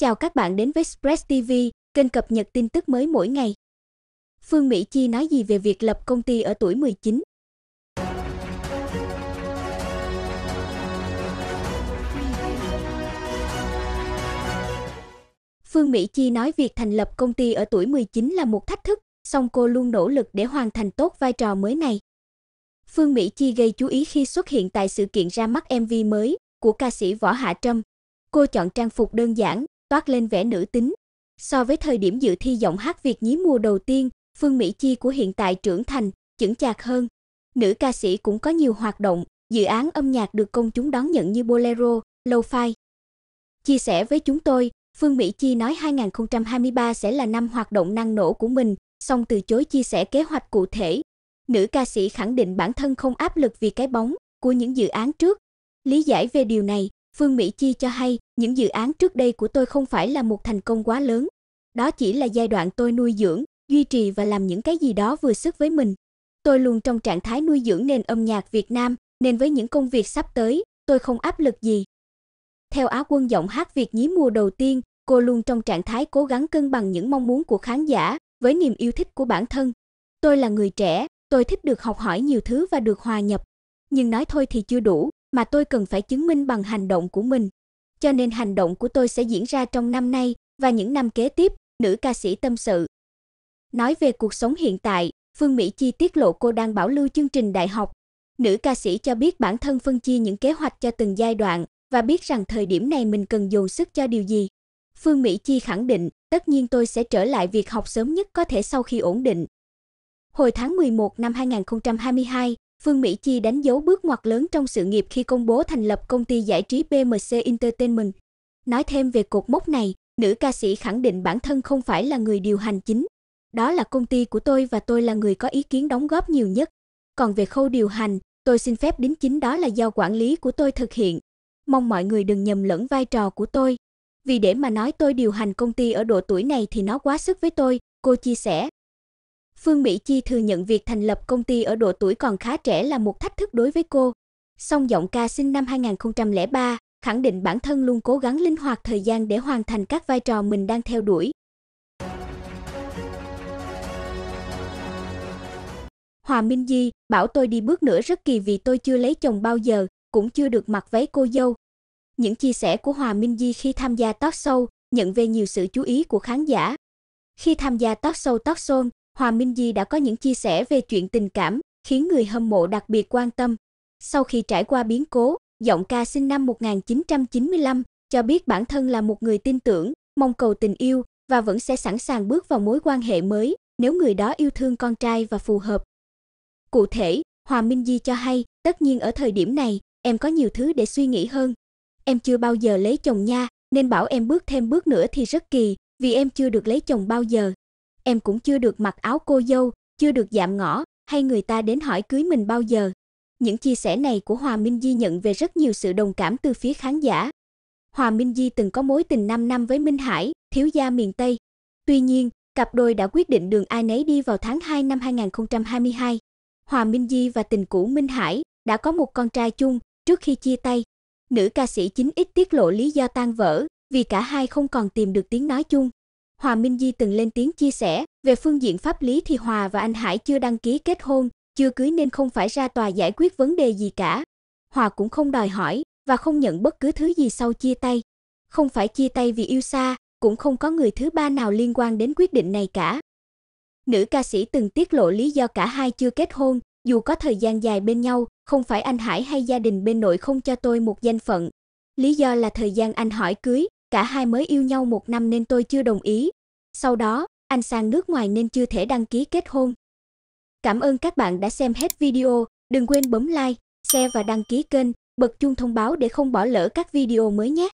Chào các bạn đến với Express TV, kênh cập nhật tin tức mới mỗi ngày. Phương Mỹ Chi nói gì về việc lập công ty ở tuổi 19? Phương Mỹ Chi nói việc thành lập công ty ở tuổi 19 là một thách thức, song cô luôn nỗ lực để hoàn thành tốt vai trò mới này. Phương Mỹ Chi gây chú ý khi xuất hiện tại sự kiện ra mắt MV mới của ca sĩ Võ Hạ Trâm. Cô chọn trang phục đơn giản, toát lên vẻ nữ tính. So với thời điểm dự thi giọng hát Việt nhí mùa đầu tiên, Phương Mỹ Chi của hiện tại trưởng thành, chững chạc hơn. Nữ ca sĩ cũng có nhiều hoạt động, dự án âm nhạc được công chúng đón nhận như bolero, lo-fi. Chia sẻ với chúng tôi, Phương Mỹ Chi nói 2023 sẽ là năm hoạt động năng nổ của mình, song từ chối chia sẻ kế hoạch cụ thể. Nữ ca sĩ khẳng định bản thân không áp lực vì cái bóng của những dự án trước. Lý giải về điều này, Phương Mỹ Chi cho hay, những dự án trước đây của tôi không phải là một thành công quá lớn. Đó chỉ là giai đoạn tôi nuôi dưỡng, duy trì và làm những cái gì đó vừa sức với mình. Tôi luôn trong trạng thái nuôi dưỡng nền âm nhạc Việt Nam, nên với những công việc sắp tới, tôi không áp lực gì. Theo Á Quân giọng hát Việt nhí mùa đầu tiên, cô luôn trong trạng thái cố gắng cân bằng những mong muốn của khán giả với niềm yêu thích của bản thân. Tôi là người trẻ, tôi thích được học hỏi nhiều thứ và được hòa nhập. Nhưng nói thôi thì chưa đủ, mà tôi cần phải chứng minh bằng hành động của mình. Cho nên hành động của tôi sẽ diễn ra trong năm nay và những năm kế tiếp, nữ ca sĩ tâm sự. Nói về cuộc sống hiện tại, Phương Mỹ Chi tiết lộ cô đang bảo lưu chương trình đại học. Nữ ca sĩ cho biết bản thân phân chia những kế hoạch cho từng giai đoạn và biết rằng thời điểm này mình cần dồn sức cho điều gì. Phương Mỹ Chi khẳng định, tất nhiên tôi sẽ trở lại việc học sớm nhất có thể sau khi ổn định. Hồi tháng 11 năm 2022, Phương Mỹ Chi đánh dấu bước ngoặt lớn trong sự nghiệp khi công bố thành lập công ty giải trí BMC Entertainment. Nói thêm về cột mốc này, nữ ca sĩ khẳng định bản thân không phải là người điều hành chính. Đó là công ty của tôi và tôi là người có ý kiến đóng góp nhiều nhất. Còn về khâu điều hành, tôi xin phép đính chính đó là do quản lý của tôi thực hiện. Mong mọi người đừng nhầm lẫn vai trò của tôi. Vì để mà nói tôi điều hành công ty ở độ tuổi này thì nó quá sức với tôi, cô chia sẻ. Phương Mỹ Chi thừa nhận việc thành lập công ty ở độ tuổi còn khá trẻ là một thách thức đối với cô. Song giọng ca sinh năm 2003 khẳng định bản thân luôn cố gắng linh hoạt thời gian để hoàn thành các vai trò mình đang theo đuổi. Hòa Minh Di bảo tôi đi bước nữa rất kỳ vì tôi chưa lấy chồng bao giờ, cũng chưa được mặc váy cô dâu. Những chia sẻ của Hòa Minh Di khi tham gia talk show nhận về nhiều sự chú ý của khán giả. Khi tham gia talk show Talk Zone, Hòa Minh Di đã có những chia sẻ về chuyện tình cảm, khiến người hâm mộ đặc biệt quan tâm. Sau khi trải qua biến cố, giọng ca sinh năm 1995 cho biết bản thân là một người tin tưởng, mong cầu tình yêu và vẫn sẽ sẵn sàng bước vào mối quan hệ mới nếu người đó yêu thương con trai và phù hợp. Cụ thể, Hòa Minh Di cho hay, tất nhiên ở thời điểm này, em có nhiều thứ để suy nghĩ hơn. Em chưa bao giờ lấy chồng nha, nên bảo em bước thêm bước nữa thì rất kỳ, vì em chưa được lấy chồng bao giờ em cũng chưa được mặc áo cô dâu, chưa được dạm ngõ, hay người ta đến hỏi cưới mình bao giờ. Những chia sẻ này của Hòa Minh Di nhận về rất nhiều sự đồng cảm từ phía khán giả. Hòa Minh Di từng có mối tình 5 năm với Minh Hải, thiếu gia miền Tây. Tuy nhiên, cặp đôi đã quyết định đường ai nấy đi vào tháng 2 năm 2022. Hòa Minh Di và tình cũ Minh Hải đã có một con trai chung trước khi chia tay. Nữ ca sĩ chính ít tiết lộ lý do tan vỡ vì cả hai không còn tìm được tiếng nói chung. Hòa Minh Di từng lên tiếng chia sẻ, về phương diện pháp lý thì Hòa và anh Hải chưa đăng ký kết hôn, chưa cưới nên không phải ra tòa giải quyết vấn đề gì cả. Hòa cũng không đòi hỏi và không nhận bất cứ thứ gì sau chia tay. Không phải chia tay vì yêu xa, cũng không có người thứ ba nào liên quan đến quyết định này cả. Nữ ca sĩ từng tiết lộ lý do cả hai chưa kết hôn, dù có thời gian dài bên nhau, không phải anh Hải hay gia đình bên nội không cho tôi một danh phận. Lý do là thời gian anh hỏi cưới, Cả hai mới yêu nhau một năm nên tôi chưa đồng ý. Sau đó, anh sang nước ngoài nên chưa thể đăng ký kết hôn. Cảm ơn các bạn đã xem hết video, đừng quên bấm like, share và đăng ký kênh, bật chuông thông báo để không bỏ lỡ các video mới nhé.